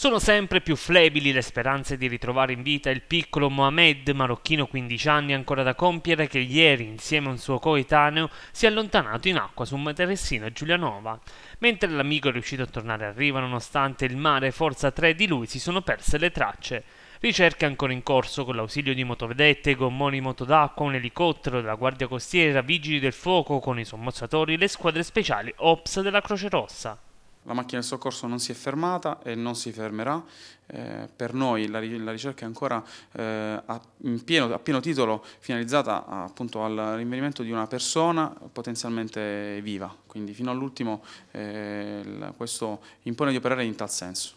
Sono sempre più flebili le speranze di ritrovare in vita il piccolo Mohamed, marocchino 15 anni ancora da compiere, che ieri, insieme a un suo coetaneo, si è allontanato in acqua su un materassino a Giulianova. Mentre l'amico è riuscito a tornare a riva nonostante il mare forza 3 di lui, si sono perse le tracce. Ricerca ancora in corso con l'ausilio di motovedette, gommoni moto d'acqua, un elicottero della Guardia Costiera, vigili del fuoco con i sommozzatori, e le squadre speciali OPS della Croce Rossa la macchina del soccorso non si è fermata e non si fermerà. Eh, per noi la, la, ricerca è ancora eh, a, pieno, a, pieno, titolo finalizzata appunto al rinvenimento di una persona potenzialmente viva, quindi fino all'ultimo eh, questo impone di operare in tal senso.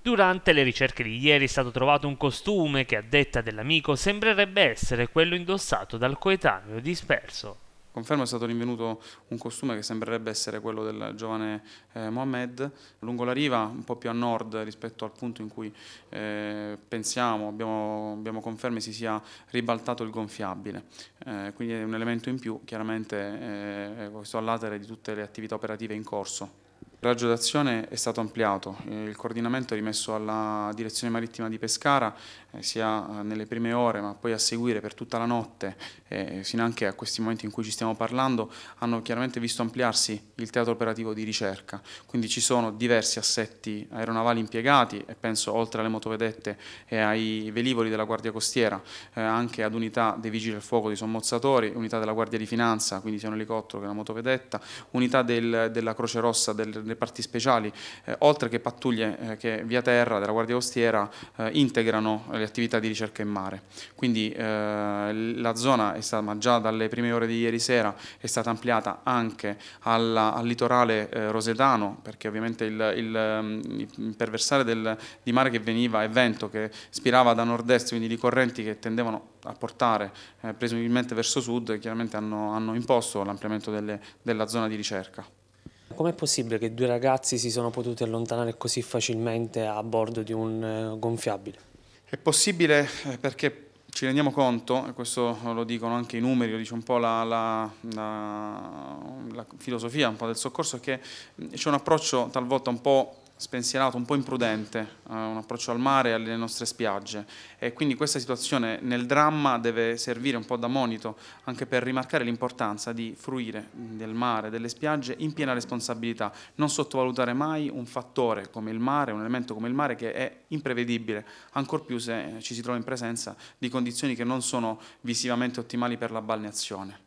Durante le ricerche di ieri è stato trovato un costume che a detta dell'amico sembrerebbe essere quello indossato dal coetaneo disperso conferma è stato rinvenuto un costume che sembrerebbe essere quello del giovane eh, Mohamed, lungo la riva, un po' più a nord rispetto al punto in cui eh, pensiamo, abbiamo, abbiamo, conferme, si sia ribaltato il gonfiabile. Eh, quindi è un elemento in più, chiaramente eh, eh, questo all'atere di tutte le attività operative in corso. Il raggio d'azione è stato ampliato, eh, il coordinamento è rimesso alla direzione marittima di Pescara eh, sia eh, nelle prime ore ma poi a seguire per tutta la notte eh, fino anche a questi momenti in cui ci stiamo parlando hanno chiaramente visto ampliarsi il teatro operativo di ricerca, quindi ci sono diversi assetti aeronavali impiegati e penso oltre alle motovedette e ai velivoli della Guardia Costiera anche ad unità dei Vigili del Fuoco, di sommozzatori, unità della Guardia di Finanza, quindi sia un elicottero che una motovedetta, unità del, della Croce Rossa del le parti speciali, eh, oltre che pattuglie eh, che via terra della Guardia Costiera eh, integrano le attività di ricerca in mare. Quindi eh, la zona è stata, ma già dalle prime ore di ieri sera, è stata ampliata anche alla, al litorale eh, rosetano, perché ovviamente il, il, mm, il perversare del, di mare che veniva e vento che spirava da nord-est, quindi di correnti che tendevano a portare eh, presumibilmente verso sud, chiaramente hanno, hanno imposto l'ampliamento della zona di ricerca. Com'è possibile che due ragazzi si sono potuti allontanare così facilmente a bordo di un eh, gonfiabile? È possibile eh, perché ci rendiamo conto, e questo lo dicono anche i numeri, lo dice un po' la, la, la, la filosofia un po del soccorso, che mm, c'è un approccio talvolta un po' spensierato, un po' imprudente, uh, un approccio al mare e alle nostre spiagge e quindi questa situazione nel dramma deve servire un po' da monito anche per rimarcare l'importanza di fruire del mare, delle spiagge in piena responsabilità, non sottovalutare mai un fattore come il mare, un elemento come il mare che è imprevedibile, ancor più se ci si trova in presenza di condizioni che non sono visivamente ottimali per la balneazione.